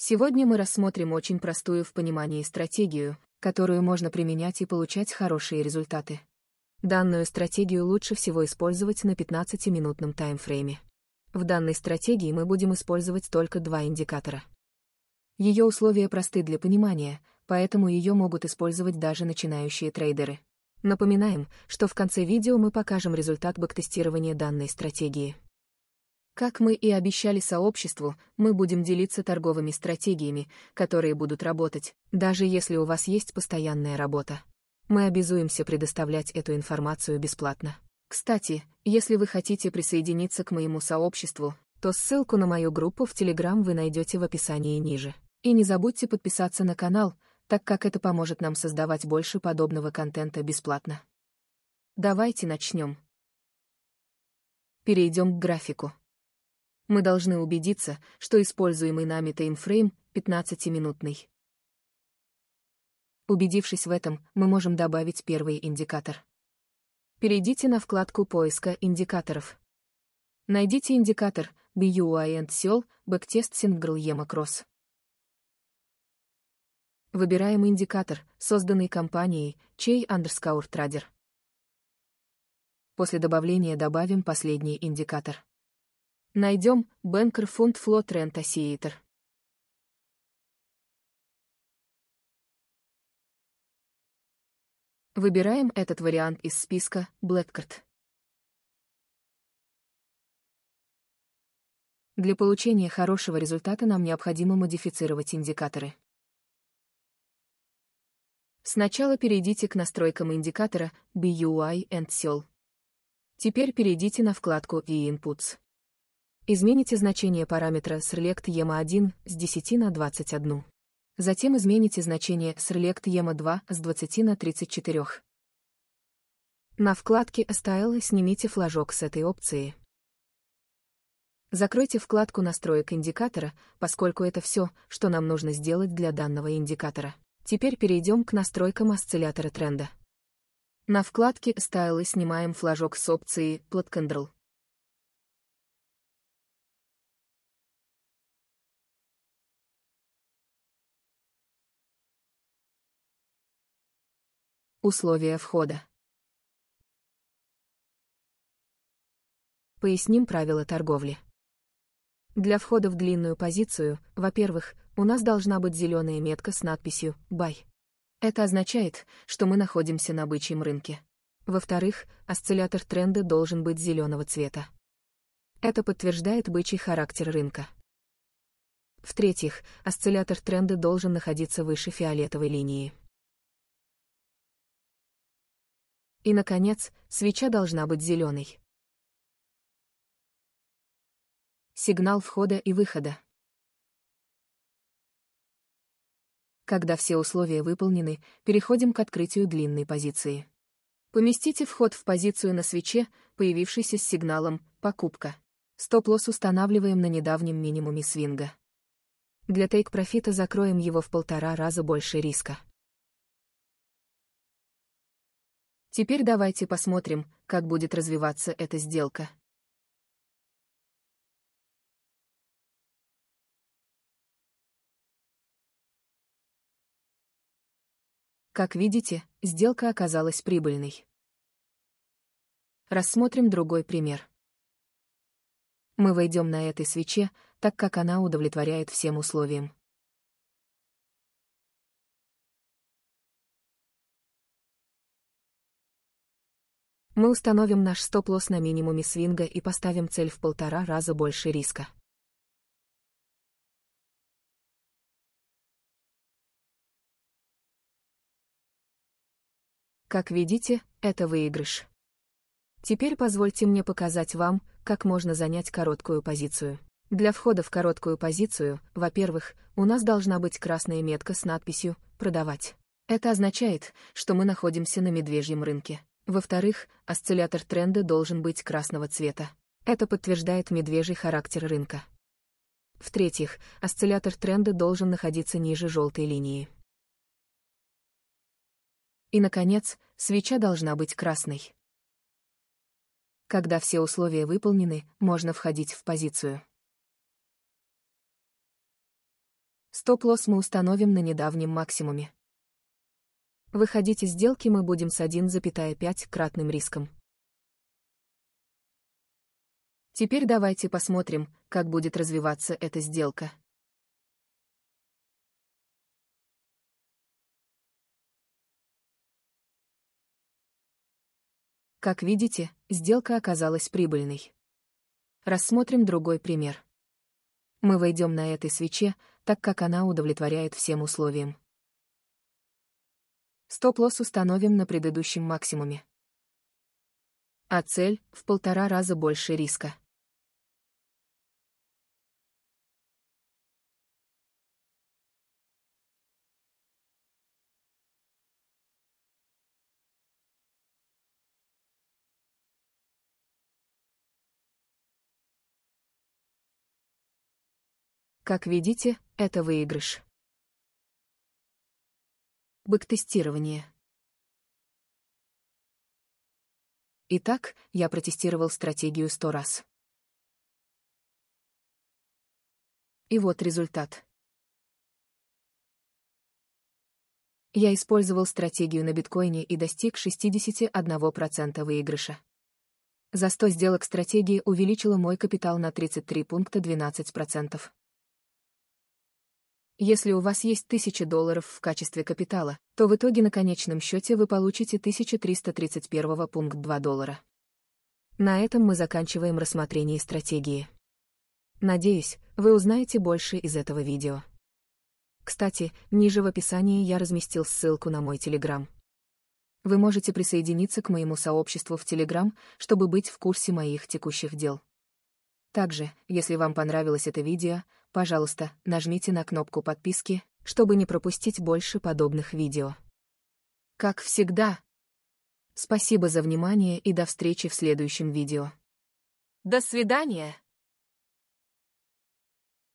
Сегодня мы рассмотрим очень простую в понимании стратегию, которую можно применять и получать хорошие результаты. Данную стратегию лучше всего использовать на 15-минутном таймфрейме. В данной стратегии мы будем использовать только два индикатора. Ее условия просты для понимания, поэтому ее могут использовать даже начинающие трейдеры. Напоминаем, что в конце видео мы покажем результат бэктестирования данной стратегии. Как мы и обещали сообществу, мы будем делиться торговыми стратегиями, которые будут работать, даже если у вас есть постоянная работа. Мы обязуемся предоставлять эту информацию бесплатно. Кстати, если вы хотите присоединиться к моему сообществу, то ссылку на мою группу в Telegram вы найдете в описании ниже. И не забудьте подписаться на канал, так как это поможет нам создавать больше подобного контента бесплатно. Давайте начнем. Перейдем к графику мы должны убедиться, что используемый нами таймфрейм 15-минутный. Убедившись в этом, мы можем добавить первый индикатор. Перейдите на вкладку поиска индикаторов. Найдите индикатор BUI and SEOL Backtest Single EMA Cross. Выбираем индикатор, созданный компанией Chey Underscore Trader. После добавления добавим последний индикатор. Найдем Бенкер фунт флот Рента Сиитер. Выбираем этот вариант из списка Blackcard. Для получения хорошего результата нам необходимо модифицировать индикаторы. Сначала перейдите к настройкам индикатора BUI and SEL. Теперь перейдите на вкладку e-Inputs. Измените значение параметра select ema1 с 10 на 21. Затем измените значение select ema2 с 20 на 34. На вкладке Style снимите флажок с этой опции. Закройте вкладку настроек индикатора, поскольку это все, что нам нужно сделать для данного индикатора. Теперь перейдем к настройкам осциллятора тренда. На вкладке Style снимаем флажок с опции Plot Control. Условия входа. Поясним правила торговли. Для входа в длинную позицию, во-первых, у нас должна быть зеленая метка с надписью "buy". Это означает, что мы находимся на бычьем рынке. Во-вторых, осциллятор тренда должен быть зеленого цвета. Это подтверждает бычий характер рынка. В-третьих, осциллятор тренда должен находиться выше фиолетовой линии. И, наконец, свеча должна быть зеленой. Сигнал входа и выхода. Когда все условия выполнены, переходим к открытию длинной позиции. Поместите вход в позицию на свече, появившейся с сигналом «покупка». Стоп-лосс устанавливаем на недавнем минимуме свинга. Для тейк-профита закроем его в полтора раза больше риска. Теперь давайте посмотрим, как будет развиваться эта сделка. Как видите, сделка оказалась прибыльной. Рассмотрим другой пример. Мы войдем на этой свече, так как она удовлетворяет всем условиям. Мы установим наш стоп-лосс на минимуме свинга и поставим цель в полтора раза больше риска. Как видите, это выигрыш. Теперь позвольте мне показать вам, как можно занять короткую позицию. Для входа в короткую позицию, во-первых, у нас должна быть красная метка с надписью «Продавать». Это означает, что мы находимся на медвежьем рынке. Во-вторых, осциллятор тренда должен быть красного цвета. Это подтверждает медвежий характер рынка. В-третьих, осциллятор тренда должен находиться ниже желтой линии. И, наконец, свеча должна быть красной. Когда все условия выполнены, можно входить в позицию. Стоп-лосс мы установим на недавнем максимуме выходить из сделки мы будем с 1,5-кратным риском. Теперь давайте посмотрим, как будет развиваться эта сделка. Как видите, сделка оказалась прибыльной. Рассмотрим другой пример. Мы войдем на этой свече, так как она удовлетворяет всем условиям. Стоп-лосс установим на предыдущем максимуме. А цель — в полтора раза больше риска. Как видите, это выигрыш. Бэктестирование. Итак, я протестировал стратегию сто раз. И вот результат. Я использовал стратегию на биткоине и достиг 61% выигрыша. За 100 сделок стратегии увеличила мой капитал на 33 пункта 12%. Если у вас есть 1000 долларов в качестве капитала, то в итоге на конечном счете вы получите 1331 пункт 2 доллара. На этом мы заканчиваем рассмотрение стратегии. Надеюсь, вы узнаете больше из этого видео. Кстати, ниже в описании я разместил ссылку на мой Телеграм. Вы можете присоединиться к моему сообществу в Телеграм, чтобы быть в курсе моих текущих дел. Также, если вам понравилось это видео, пожалуйста, нажмите на кнопку подписки, чтобы не пропустить больше подобных видео. Как всегда. Спасибо за внимание и до встречи в следующем видео. До свидания!